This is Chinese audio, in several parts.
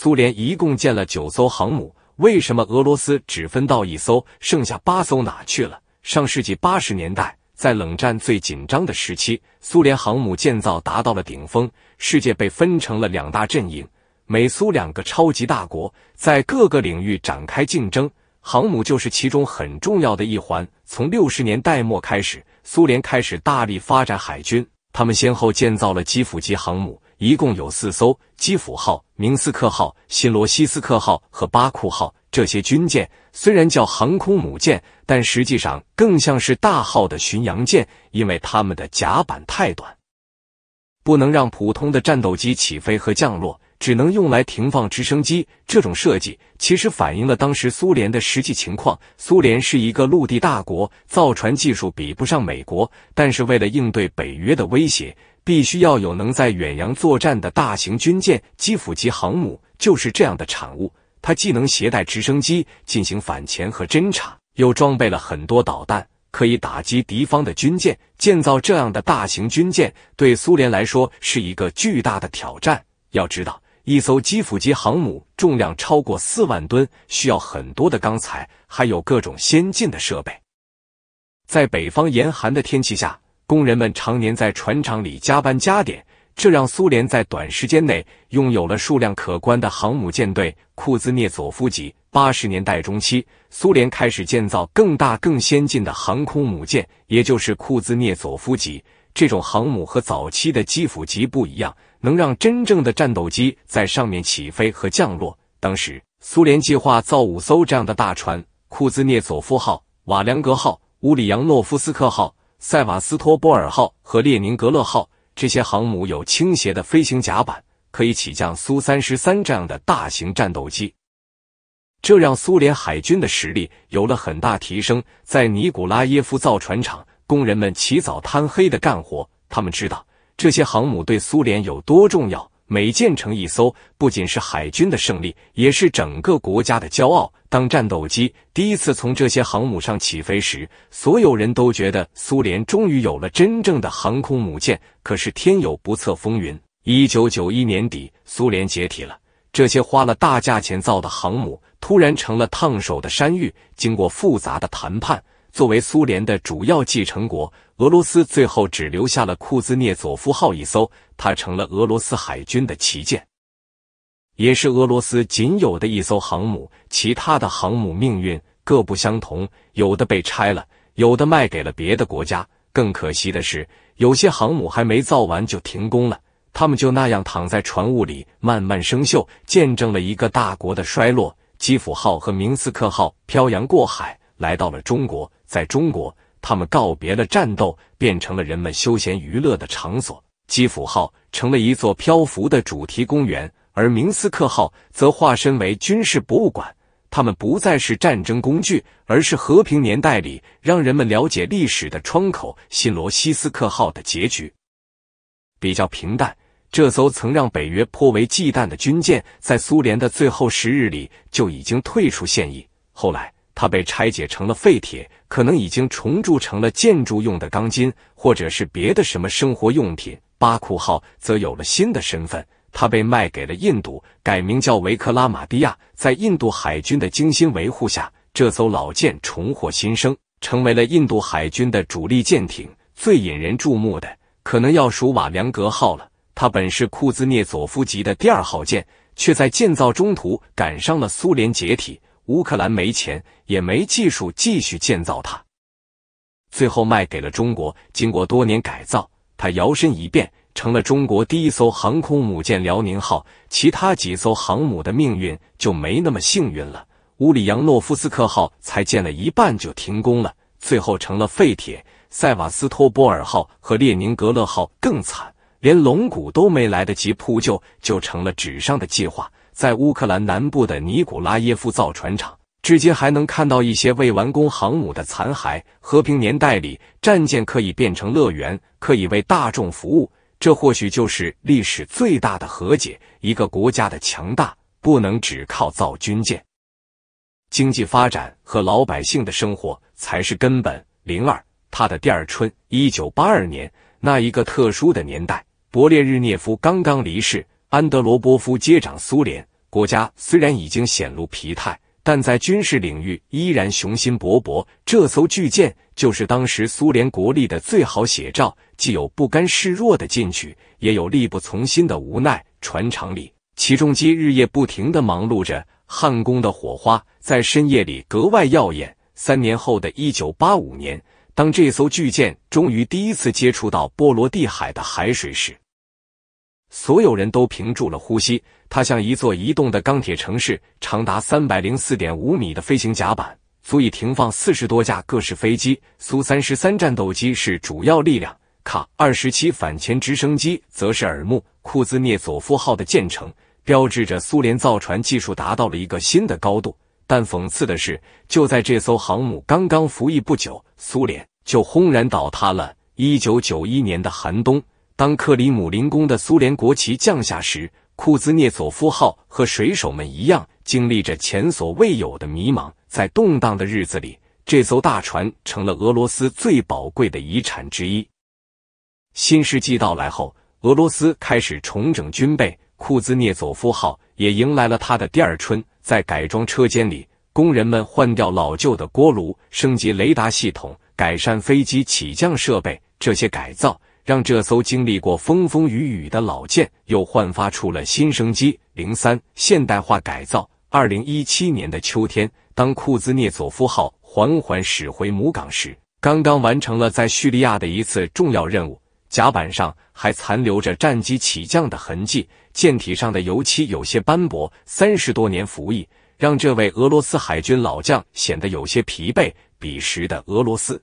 苏联一共建了九艘航母，为什么俄罗斯只分到一艘？剩下八艘哪去了？上世纪八十年代，在冷战最紧张的时期，苏联航母建造达到了顶峰。世界被分成了两大阵营，美苏两个超级大国在各个领域展开竞争，航母就是其中很重要的一环。从六十年代末开始，苏联开始大力发展海军，他们先后建造了基辅级航母，一共有四艘，基辅号。明斯克号、新罗西斯克号和巴库号这些军舰虽然叫航空母舰，但实际上更像是大号的巡洋舰，因为它们的甲板太短，不能让普通的战斗机起飞和降落，只能用来停放直升机。这种设计其实反映了当时苏联的实际情况。苏联是一个陆地大国，造船技术比不上美国，但是为了应对北约的威胁。必须要有能在远洋作战的大型军舰，基辅级航母就是这样的产物。它既能携带直升机进行反潜和侦察，又装备了很多导弹，可以打击敌方的军舰。建造这样的大型军舰对苏联来说是一个巨大的挑战。要知道，一艘基辅级航母重量超过四万吨，需要很多的钢材，还有各种先进的设备。在北方严寒的天气下。工人们常年在船厂里加班加点，这让苏联在短时间内拥有了数量可观的航母舰队。库兹涅佐夫级，八十年代中期，苏联开始建造更大更先进的航空母舰，也就是库兹涅佐夫级。这种航母和早期的基辅级不一样，能让真正的战斗机在上面起飞和降落。当时，苏联计划造五艘这样的大船：库兹涅佐夫号、瓦良格号、乌里扬诺夫斯克号。塞瓦斯托波尔号和列宁格勒号这些航母有倾斜的飞行甲板，可以起降苏三十三这样的大型战斗机，这让苏联海军的实力有了很大提升。在尼古拉耶夫造船厂，工人们起早贪黑的干活，他们知道这些航母对苏联有多重要。每建成一艘，不仅是海军的胜利，也是整个国家的骄傲。当战斗机第一次从这些航母上起飞时，所有人都觉得苏联终于有了真正的航空母舰。可是天有不测风云，一九九一年底，苏联解体了，这些花了大价钱造的航母突然成了烫手的山芋。经过复杂的谈判。作为苏联的主要继承国，俄罗斯最后只留下了库兹涅佐夫号一艘，它成了俄罗斯海军的旗舰，也是俄罗斯仅有的一艘航母。其他的航母命运各不相同，有的被拆了，有的卖给了别的国家。更可惜的是，有些航母还没造完就停工了，他们就那样躺在船坞里慢慢生锈，见证了一个大国的衰落。基辅号和明斯克号漂洋过海来到了中国。在中国，他们告别了战斗，变成了人们休闲娱乐的场所。基辅号成了一座漂浮的主题公园，而明斯克号则化身为军事博物馆。他们不再是战争工具，而是和平年代里让人们了解历史的窗口。新罗西斯克号的结局比较平淡。这艘曾让北约颇为忌惮的军舰，在苏联的最后十日里就已经退出现役，后来。它被拆解成了废铁，可能已经重铸成了建筑用的钢筋，或者是别的什么生活用品。巴库号则有了新的身份，它被卖给了印度，改名叫维克拉玛蒂亚。在印度海军的精心维护下，这艘老舰重获新生，成为了印度海军的主力舰艇。最引人注目的，可能要数瓦良格号了。它本是库兹涅佐夫级的第二号舰，却在建造中途赶上了苏联解体。乌克兰没钱也没技术继续建造它，最后卖给了中国。经过多年改造，它摇身一变成了中国第一艘航空母舰——辽宁号。其他几艘航母的命运就没那么幸运了。乌里扬诺夫斯克号才建了一半就停工了，最后成了废铁。塞瓦斯托波尔号和列宁格勒号更惨，连龙骨都没来得及铺就，就成了纸上的计划。在乌克兰南部的尼古拉耶夫造船厂，至今还能看到一些未完工航母的残骸。和平年代里，战舰可以变成乐园，可以为大众服务。这或许就是历史最大的和解。一个国家的强大不能只靠造军舰，经济发展和老百姓的生活才是根本。零二，他的第二春。一九八二年，那一个特殊的年代，勃列日涅夫刚刚离世，安德罗波夫接掌苏联。国家虽然已经显露疲态，但在军事领域依然雄心勃勃。这艘巨舰就是当时苏联国力的最好写照，既有不甘示弱的进取，也有力不从心的无奈。船厂里，起重机日夜不停的忙碌着，焊工的火花在深夜里格外耀眼。三年后的一九八五年，当这艘巨舰终于第一次接触到波罗的海的海水时，所有人都屏住了呼吸。它像一座移动的钢铁城市，长达三百零四点五米的飞行甲板，足以停放四十多架各式飞机。苏三十三战斗机是主要力量，卡二十七反潜直升机则是耳目。库兹涅佐夫号的建成，标志着苏联造船技术达到了一个新的高度。但讽刺的是，就在这艘航母刚刚服役不久，苏联就轰然倒塌了。一九九一年的寒冬。当克里姆林宫的苏联国旗降下时，库兹涅佐夫号和水手们一样，经历着前所未有的迷茫。在动荡的日子里，这艘大船成了俄罗斯最宝贵的遗产之一。新世纪到来后，俄罗斯开始重整军备，库兹涅佐夫号也迎来了它的第二春。在改装车间里，工人们换掉老旧的锅炉，升级雷达系统，改善飞机起降设备。这些改造。让这艘经历过风风雨雨的老舰又焕发出了新生机。零三现代化改造，二零一七年的秋天，当库兹涅佐夫号缓缓驶回母港时，刚刚完成了在叙利亚的一次重要任务。甲板上还残留着战机起降的痕迹，舰体上的油漆有些斑驳。三十多年服役，让这位俄罗斯海军老将显得有些疲惫。彼时的俄罗斯。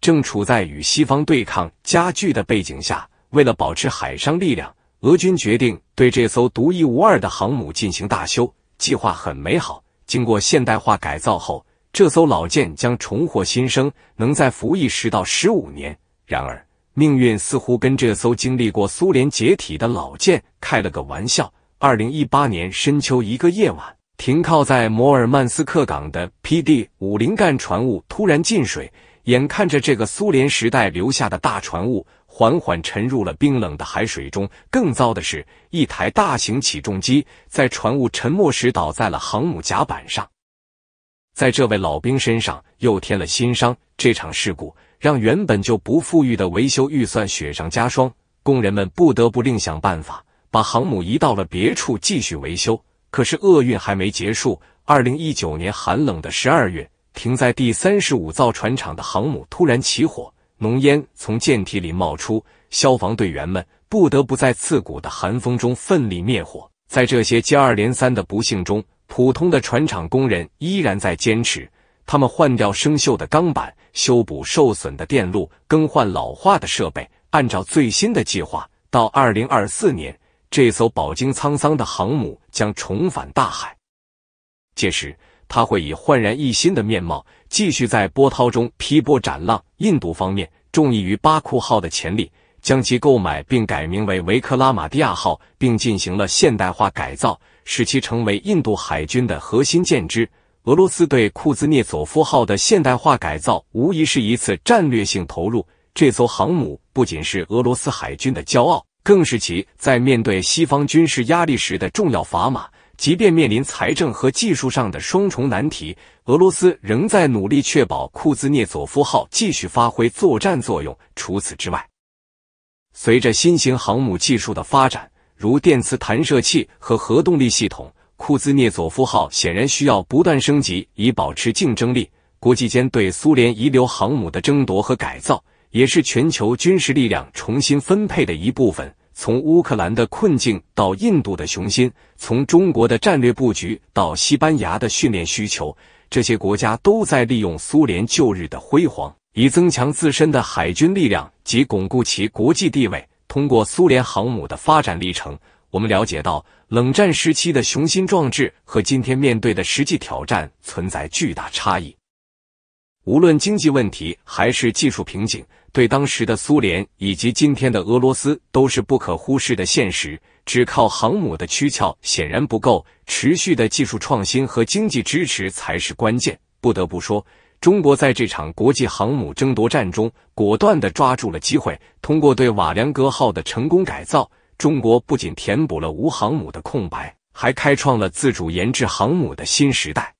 正处在与西方对抗加剧的背景下，为了保持海上力量，俄军决定对这艘独一无二的航母进行大修。计划很美好，经过现代化改造后，这艘老舰将重获新生，能在服役十到十五年。然而，命运似乎跟这艘经历过苏联解体的老舰开了个玩笑。二零一八年深秋一个夜晚，停靠在摩尔曼斯克港的 PD 五零干船坞突然进水。眼看着这个苏联时代留下的大船坞缓缓沉入了冰冷的海水中，更糟的是，一台大型起重机在船坞沉没时倒在了航母甲板上，在这位老兵身上又添了新伤。这场事故让原本就不富裕的维修预算雪上加霜，工人们不得不另想办法，把航母移到了别处继续维修。可是厄运还没结束，二零一九年寒冷的十二月。停在第三十五造船厂的航母突然起火，浓烟从舰体里冒出，消防队员们不得不在刺骨的寒风中奋力灭火。在这些接二连三的不幸中，普通的船厂工人依然在坚持，他们换掉生锈的钢板，修补受损的电路，更换老化的设备。按照最新的计划，到二零二四年，这艘饱经沧桑的航母将重返大海。届时，它会以焕然一新的面貌，继续在波涛中劈波斩浪。印度方面中意于巴库号的潜力，将其购买并改名为维克拉玛蒂亚号，并进行了现代化改造，使其成为印度海军的核心舰只。俄罗斯对库兹涅佐夫号的现代化改造，无疑是一次战略性投入。这艘航母不仅是俄罗斯海军的骄傲，更是其在面对西方军事压力时的重要砝码。即便面临财政和技术上的双重难题，俄罗斯仍在努力确保库兹涅佐夫号继续发挥作战作用。除此之外，随着新型航母技术的发展，如电磁弹射器和核动力系统，库兹涅佐夫号显然需要不断升级以保持竞争力。国际间对苏联遗留航母的争夺和改造，也是全球军事力量重新分配的一部分。从乌克兰的困境到印度的雄心，从中国的战略布局到西班牙的训练需求，这些国家都在利用苏联旧日的辉煌，以增强自身的海军力量及巩固其国际地位。通过苏联航母的发展历程，我们了解到冷战时期的雄心壮志和今天面对的实际挑战存在巨大差异。无论经济问题还是技术瓶颈。对当时的苏联以及今天的俄罗斯都是不可忽视的现实。只靠航母的躯壳显然不够，持续的技术创新和经济支持才是关键。不得不说，中国在这场国际航母争夺战中，果断地抓住了机会。通过对瓦良格号的成功改造，中国不仅填补了无航母的空白，还开创了自主研制航母的新时代。